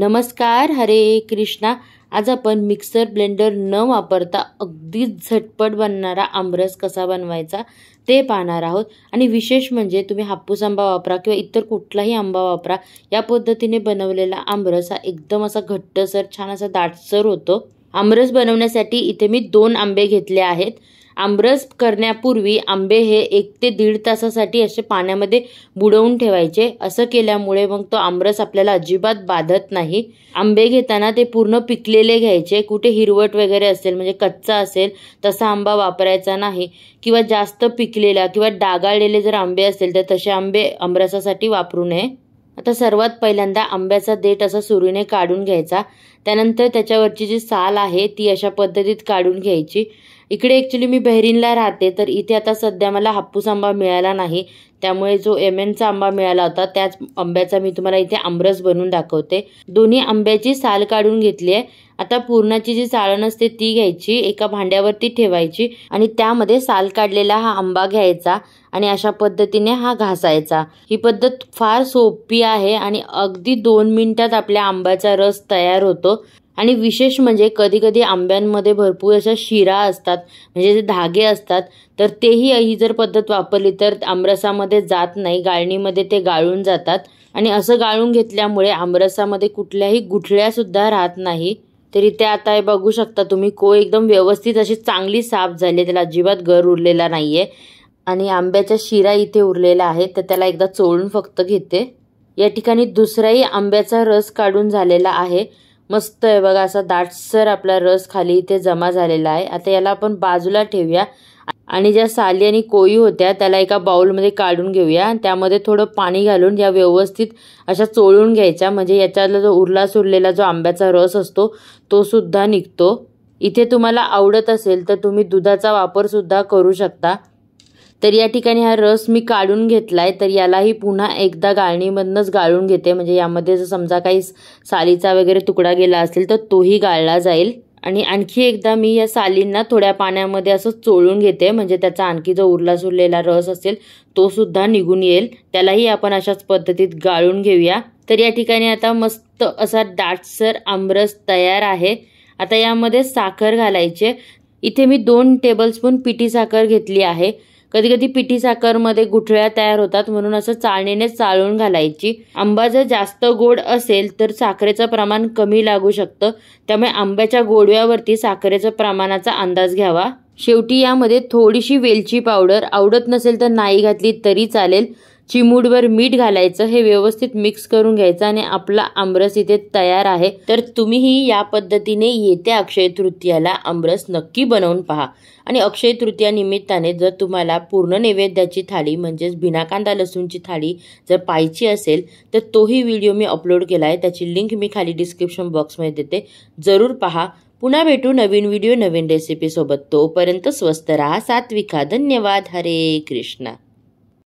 नमस्कार हरे कृष्णा आज आपण मिक्सर ब्लेंडर न वापरता अगदी झटपट बनणारा आमरस कसा बनवायचा ते पाहणार आहोत आणि विशेष म्हणजे तुम्ही हापूस आंबा वापरा किंवा इतर कुठलाही आंबा वापरा या पद्धतीने बनवलेला आमरस हा एकदम असा घट्टसर छान असा दाटसर होतो आमरस बनवण्यासाठी इथे मी दोन आंबे घेतले आहेत आमरस करण्यापूर्वी आंबे हे एक ते दीड तासासाठी असे पाण्यामध्ये बुडवून ठेवायचे असं केल्यामुळे मग तो आमरस आपल्याला अजिबात बाधत नाही आंबे घेताना ते पूर्ण पिकलेले घ्यायचे कुठे हिरवट वगैरे असेल म्हणजे कच्चा असेल तसा आंबा वापरायचा नाही किंवा जास्त पिकलेला किंवा डागाळलेले जर आंबे असेल तर तसे आंबे आमरसासाठी वापरू नये आता सर्वात पहिल्यांदा आंब्याचा देठ असा सुरीने काढून घ्यायचा त्यानंतर त्याच्यावरची जी साल आहे ती अशा पद्धतीत काढून घ्यायची इकडे ॲक्च्युली मी बहरीनला राहते तर इथे आता सध्या मला हापूस आंबा मिळाला नाही त्यामुळे जो एम एनचा आंबा मिळाला होता त्याच आंब्याचा मी तुम्हाला इथे आंबरस बनवून दाखवते दोन्ही आंब्याची साल काढून घेतली आहे आता पूर्णाची जी साळण असते ती घ्यायची एका भांड्यावरती ठेवायची आणि त्यामध्ये साल काढलेला हा आंबा घ्यायचा आणि अशा पद्धतीने हा घासायचा ही पद्धत फार सोपी आहे आणि अगदी दोन मिनिटात आपल्या आंब्याचा रस तयार होतो आणि विशेष म्हणजे कधीकधी आंब्यांमध्ये भरपूर अशा शिरा असतात म्हणजे जे धागे असतात तर तेही ही जर पद्धत वापरली तर आमरसामध्ये जात नाही गाळणीमध्ये ते गाळून जातात आणि असं गाळून घेतल्यामुळे आमरसामध्ये कुठल्याही गुठळ्यासुद्धा राहत नाही तरी त्या आता हे बघू शकता तुम्ही को एकदम व्यवस्थित अशी चांगली साफ झाली आहे त्याला अजिबात गर उरलेला नाही आहे आणि आंब्याच्या शिरा इथे उरलेला आहे तर त्याला एकदा चोळून फक्त घेते या ठिकाणी दुसराही आंब्याचा रस काढून झालेला आहे मस्त आहे बघा असा दाटसर आपला रस खाली इथे जमा झालेला आहे आता याला आपण बाजूला ठेवूया आणि ज्या साली आणि कोळी होत्या त्याला एका बाउलमध्ये काढून घेऊया त्यामध्ये थोडं पाणी घालून या व्यवस्थित अशा चोळून घ्यायच्या म्हणजे याच्यातला जो उरला सुरलेला जो आंब्याचा रस असतो तो सुद्धा निघतो इथे तुम्हाला आवडत असेल तर तुम्ही दुधाचा वापरसुद्धा करू शकता तर या ठिकाणी हा रस मी काढून घेतला आहे तर यालाही पुन्हा एकदा गाळणीमधनंच गाळून घेते म्हणजे यामध्ये जर समजा काही सालीचा वगैरे तुकडा गेला असेल तर तोही गाळला जाईल आणि आणखी एकदा मी या सालींना थोड्या पाण्यामध्ये असं चोळून घेते म्हणजे त्याचा आणखी जो उरला सुरलेला रस असेल तो सुद्धा निघून येईल त्यालाही आपण अशाच पद्धतीत गाळून घेऊया तर या ठिकाणी आता मस्त असा दाटसर आमरस तयार आहे आता यामध्ये साखर घालायचे इथे मी दोन टेबलस्पून पिठी साखर घेतली आहे कधी कधी पिठी साखरमध्ये गुठळ्या तयार होतात म्हणून असं चाळणीने चाळून घालायची आंबा जर जास्त गोड असेल तर साखरेचं प्रमाण कमी लागू शकतं त्यामुळे आंब्याच्या गोडव्यावरती साखरेचं प्रमाणाचा अंदाज घ्यावा शेवटी यामध्ये थोडीशी वेलची पावडर आवडत नसेल तर नाही घातली तरी चालेल चिमूडवर मीठ घालायचं हे व्यवस्थित मिक्स करून घ्यायचं आणि आपला आमरस इथे तयार आहे तर तुम्हीही या पद्धतीने येत्या अक्षय तृतीयाला आमरस नक्की बनवून पहा आणि अक्षय तृतीया निमित्ताने जर तुम्हाला पूर्ण नैवेद्याची थाळी म्हणजेच कांदा लसूणची थाळी जर पाहिजे असेल तर तोही व्हिडिओ मी अपलोड केला आहे त्याची लिंक मी खाली डिस्क्रिप्शन बॉक्समध्ये देते जरूर पहा पुन्हा भेटू नवीन व्हिडिओ नवीन रेसिपीसोबत तोपर्यंत स्वस्त रहा सात्विका धन्यवाद हरे कृष्णा